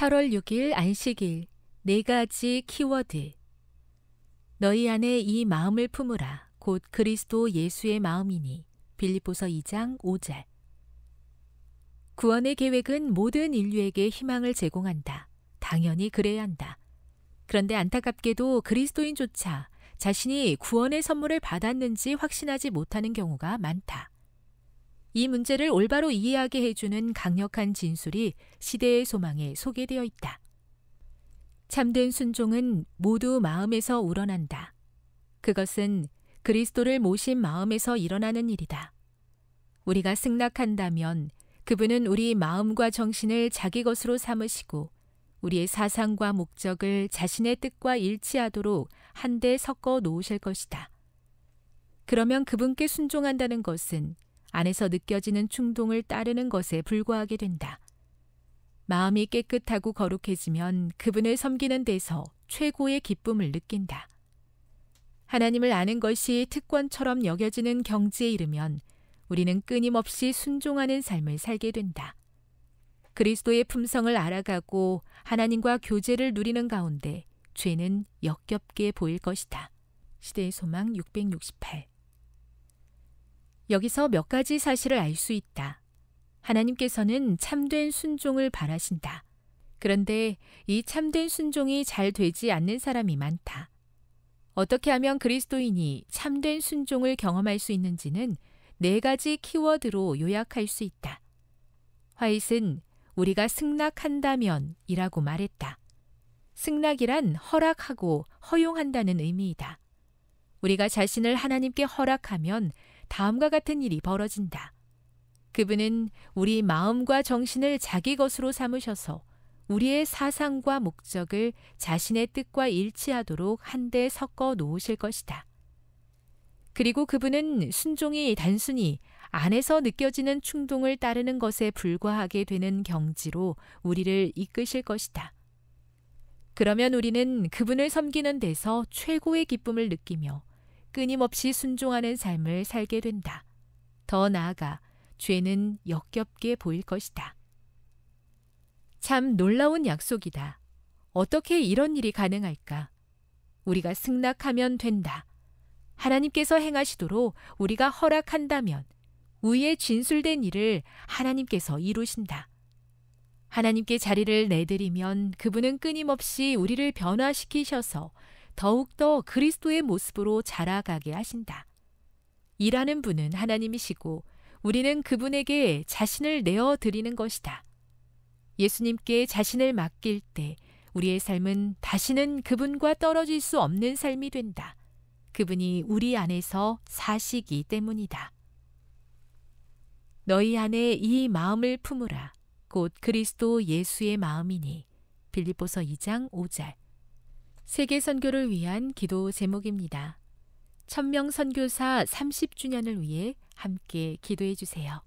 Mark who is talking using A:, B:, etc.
A: 8월 6일 안식일 네 가지 키워드 너희 안에 이 마음을 품으라 곧 그리스도 예수의 마음이니 빌립보서 2장 5절 구원의 계획은 모든 인류에게 희망을 제공한다. 당연히 그래야 한다. 그런데 안타깝게도 그리스도인조차 자신이 구원의 선물을 받았는지 확신하지 못하는 경우가 많다. 이 문제를 올바로 이해하게 해주는 강력한 진술이 시대의 소망에 소개되어 있다. 참된 순종은 모두 마음에서 우러난다. 그것은 그리스도를 모신 마음에서 일어나는 일이다. 우리가 승낙한다면 그분은 우리 마음과 정신을 자기 것으로 삼으시고 우리의 사상과 목적을 자신의 뜻과 일치하도록 한데 섞어 놓으실 것이다. 그러면 그분께 순종한다는 것은 안에서 느껴지는 충동을 따르는 것에 불과하게 된다. 마음이 깨끗하고 거룩해지면 그분을 섬기는 데서 최고의 기쁨을 느낀다. 하나님을 아는 것이 특권처럼 여겨지는 경지에 이르면 우리는 끊임없이 순종하는 삶을 살게 된다. 그리스도의 품성을 알아가고 하나님과 교제를 누리는 가운데 죄는 역겹게 보일 것이다. 시대의 소망 668 여기서 몇 가지 사실을 알 수 있다. 하나님께서는 참된 순종을 바라신다. 그런데 이 참된 순종이 잘 되지 않는 사람이 많다. 어떻게 하면 그리스도인이 참된 순종을 경험할 수 있는지는 네 가지 키워드로 요약할 수 있다. 화이트는 우리가 승낙한다면 이라고 말했다. 승낙이란 허락하고 허용한다는 의미이다. 우리가 자신을 하나님께 허락하면 다음과 같은 일이 벌어진다. 그분은 우리 마음과 정신을 자기 것으로 삼으셔서 우리의 사상과 목적을 자신의 뜻과 일치하도록 한데 섞어 놓으실 것이다. 그리고 그분은 순종이 단순히 안에서 느껴지는 충동을 따르는 것에 불과하게 되는 경지로 우리를 이끄실 것이다. 그러면 우리는 그분을 섬기는 데서 최고의 기쁨을 느끼며 끊임없이 순종하는 삶을 살게 된다. 더 나아가 죄는 역겹게 보일 것이다. 참 놀라운 약속이다. 어떻게 이런 일이 가능할까? 우리가 승낙하면 된다. 하나님께서 행하시도록 우리가 허락한다면 위에 진술된 일을 하나님께서 이루신다. 하나님께 자리를 내드리면 그분은 끊임없이 우리를 변화시키셔서 더욱더 그리스도의 모습으로 자라가게 하신다. 일하는 분은 하나님이시고 우리는 그분에게 자신을 내어 드리는 것이다. 예수님께 자신을 맡길 때 우리의 삶은 다시는 그분과 떨어질 수 없는 삶이 된다. 그분이 우리 안에서 사시기 때문이다. 너희 안에 이 마음을 품으라. 곧 그리스도 예수의 마음이니. 빌립보서 2장 5절. 세계 선교를 위한 기도 제목입니다. 천명 선교사 30주년을 위해 함께 기도해 주세요.